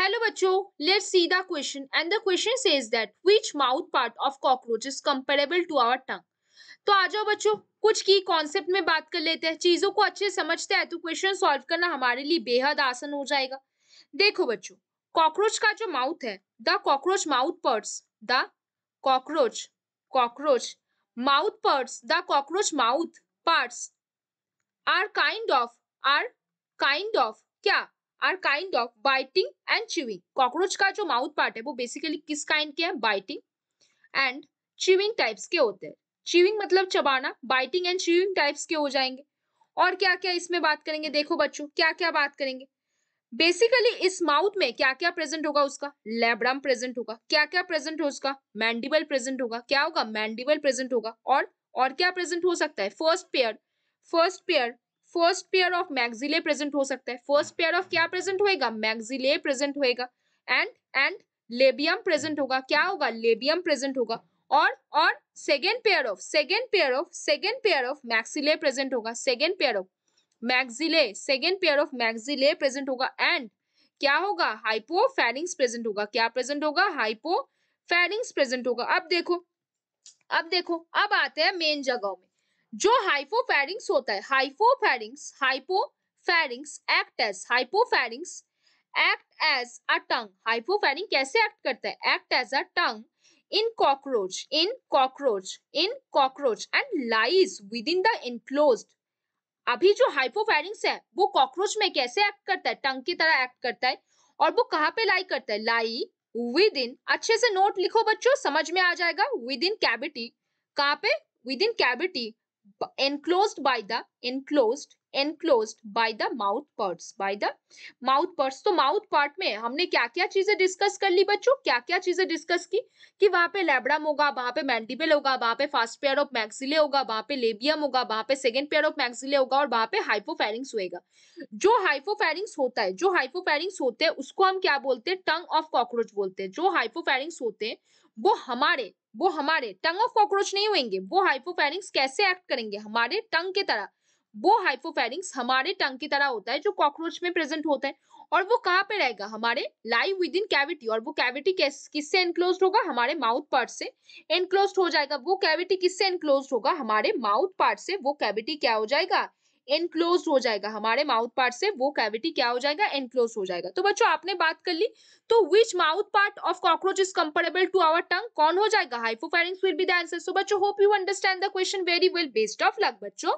hello बच्चों let see the question and the question says that which mouth part of cockroach is comparable to our tongue तो आ जाओ बच्चों कुछ की कॉन्सेप्ट में बात कर लेते हैं चीज़ों को अच्छे समझते हैं तो क्वेश्चन सॉल्व करना हमारे लिए बेहद आसान हो जाएगा देखो बच्चों कॉकरोच का जो माउथ है the cockroach mouth parts the cockroach cockroach mouth parts the cockroach mouth parts are kind of are kind of क्या are kind of biting and chewing cockroach का जो माउथ पार्ट है वो बेसिकली किस kind के हैं biting and chewing types के होते हैं चिविंग मतलब चबाना बाइटिंग एंड चिविंग टाइप्स के हो जाएंगे और क्या क्या इसमें बात करेंगे देखो बच्चों क्या क्या बात करेंगे बेसिकली इस माउथ में क्या क्या प्रेजेंट होगा उसका लेब्रम प्रेजेंट होगा क्या क्या प्रेजेंट हो उसका मैंडिबल प्रेजेंट होगा क्या होगा मैंडिबल प्रेजेंट होगा और और क्या प्रेजेंट हो सकता है first pair first pair first pair of maxillae present हो सकता है फर्स्ट पेयर ऑफ क्या प्रेजेंट होएगा मैग्जिले प्रेजेंट होएगा एंड एंड लेबियम प्रेजेंट होगा क्या होगा लेबियम प्रेजेंट होगा और और second pair of second pair of second pair of maxillae present होगा second pair of maxillae second pair of maxillae present होगा एंड क्या होगा हाइपो फैरिंग्स प्रेजेंट होगा क्या प्रेजेंट होगा हाइपो फैरिंग्स प्रेजेंट होगा अब देखो अब देखो अब आते हैं मेन जगहों में जो हाइपोफेरिंग्स होता है hypopharynx hypopharynx act as hypopharynx act as a tongue hypopharynx कैसे एक्ट करता है act as a tongue in cockroach in cockroach in cockroach and lies within the enclose अभी जो हाइपोफेरिंग्स है वो कॉकरोच में कैसे एक्ट करता है टंग की तरह एक्ट करता है और वो कहाँ पे लाई करता है लाई विद इन अच्छे से नोट लिखो बच्चों समझ में आ जाएगा विद इन कैविटी कहाँ पे within cavity enclosed by the enclosed enclose by the mouth parts by the mouth parts तो माउथ पार्ट में हमने क्या क्या चीजें डिस्कस कर ली बच्चों क्या क्या चीजें डिस्कस की कि वहां पे लेब्रम होगा वहां पे मैंडिबल होगा वहां पे फर्स्ट पेयर ऑफ मैक्सिले होगा वहां पे लेबियम होगा वहां पे सेकेंड पेयर ऑफ मैक्सिले होगा और वहां पे हाइपोफेरिंग्स होगा जो हाइपोफेरिंग्स होता है जो हाइपोफेरिंग्स होते हैं उसको हम क्या बोलते हैं टंग ऑफ कॉकरोच बोलते हैं जो हाइपोफेरिंग्स होते हैं वो हमारे वो हमारे टंग ऑफ कॉकरोच नहीं होंगे वो हाइपोफेरिंग्स कैसे एक्ट करेंगे हमारे टंग के तरह वो हाइपोफेरिंग्स हमारे टंग की तरह होता है जो कॉकरोच में प्रेजेंट होता है और वो कहाँ पे रहेगा हमारे लाइव विद इन कैविटी और वो कैविटी किससे एनक्लोज होगा हमारे माउथ पार्ट से एनक्लोज हो जाएगा वो कैविटी किससे एनक्लोज होगा हमारे माउथ पार्ट से वो कैविटी क्या हो जाएगा एनक्लोज हो जाएगा हमारे माउथ पार्ट से वो कैविटी क्या हो जाएगा एनक्लोज हो जाएगा तो बच्चों आपने बात कर ली तो which mouth part of cockroach is comparable to our tongue कौन हो जाएगा hypopharynx will be the answer so बच्चों hope you understand the question very well best of luck बच्चों